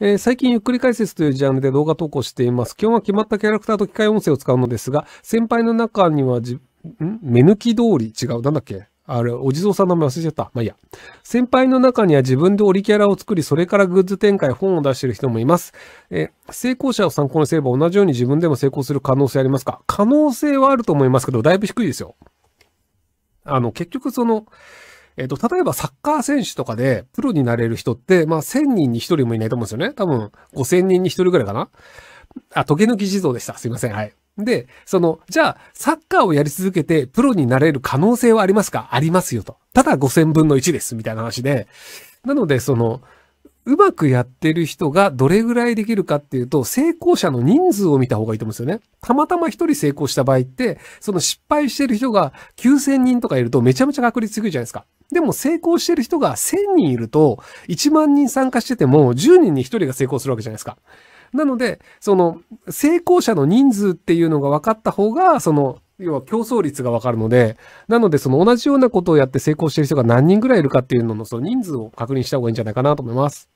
えー、最近ゆっくり解説というジャンルで動画投稿しています。基本は決まったキャラクターと機械音声を使うのですが、先輩の中にはじ、ん目抜き通り違う。なんだっけあれ、お地蔵さんの名前忘れちゃった。まあ、いいや。先輩の中には自分でオリキャラを作り、それからグッズ展開、本を出してる人もいます。え、成功者を参考にすれば同じように自分でも成功する可能性ありますか可能性はあると思いますけど、だいぶ低いですよ。あの、結局その、えっ、ー、と、例えばサッカー選手とかでプロになれる人って、まあ、1000人に1人もいないと思うんですよね。多分、5000人に1人ぐらいかな。あ、溶け抜き地蔵でした。すいません。はい。で、その、じゃあ、サッカーをやり続けてプロになれる可能性はありますかありますよと。ただ5000分の1です、みたいな話で。なので、その、うまくやってる人がどれぐらいできるかっていうと、成功者の人数を見た方がいいと思うんですよね。たまたま一人成功した場合って、その失敗してる人が9000人とかいるとめちゃめちゃ確率低いじゃないですか。でも成功してる人が1000人いると、1万人参加してても10人に1人が成功するわけじゃないですか。なので、その、成功者の人数っていうのが分かった方が、その、要は競争率が分かるので、なのでその同じようなことをやって成功してる人が何人ぐらいいるかっていうののその人数を確認した方がいいんじゃないかなと思います。